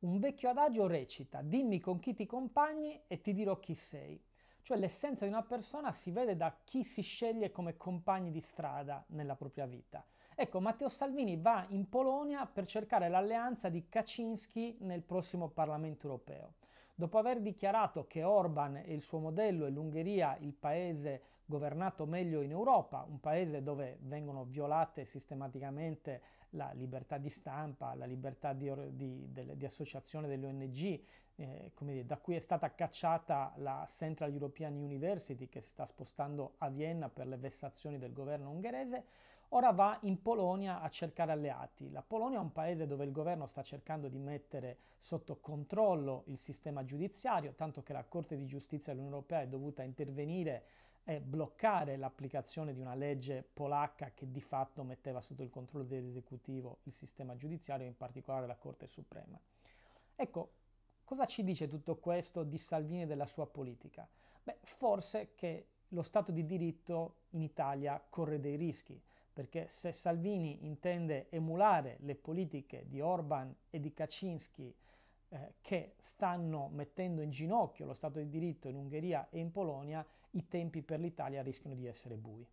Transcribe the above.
Un vecchio adagio recita dimmi con chi ti compagni e ti dirò chi sei. Cioè l'essenza di una persona si vede da chi si sceglie come compagni di strada nella propria vita. Ecco, Matteo Salvini va in Polonia per cercare l'alleanza di Kaczynski nel prossimo Parlamento europeo. Dopo aver dichiarato che Orban e il suo modello è l'Ungheria il paese governato meglio in Europa, un paese dove vengono violate sistematicamente la libertà di stampa, la libertà di, di, di, di associazione delle ONG, eh, dire, da cui è stata cacciata la Central European University che si sta spostando a Vienna per le vessazioni del governo ungherese, Ora va in Polonia a cercare alleati. La Polonia è un paese dove il governo sta cercando di mettere sotto controllo il sistema giudiziario, tanto che la Corte di giustizia dell'Unione Europea è dovuta intervenire e bloccare l'applicazione di una legge polacca che di fatto metteva sotto il controllo dell'esecutivo il sistema giudiziario, in particolare la Corte Suprema. Ecco, cosa ci dice tutto questo di Salvini e della sua politica? Beh, forse che lo Stato di diritto in Italia corre dei rischi perché se Salvini intende emulare le politiche di Orban e di Kaczynski eh, che stanno mettendo in ginocchio lo Stato di diritto in Ungheria e in Polonia, i tempi per l'Italia rischiano di essere bui.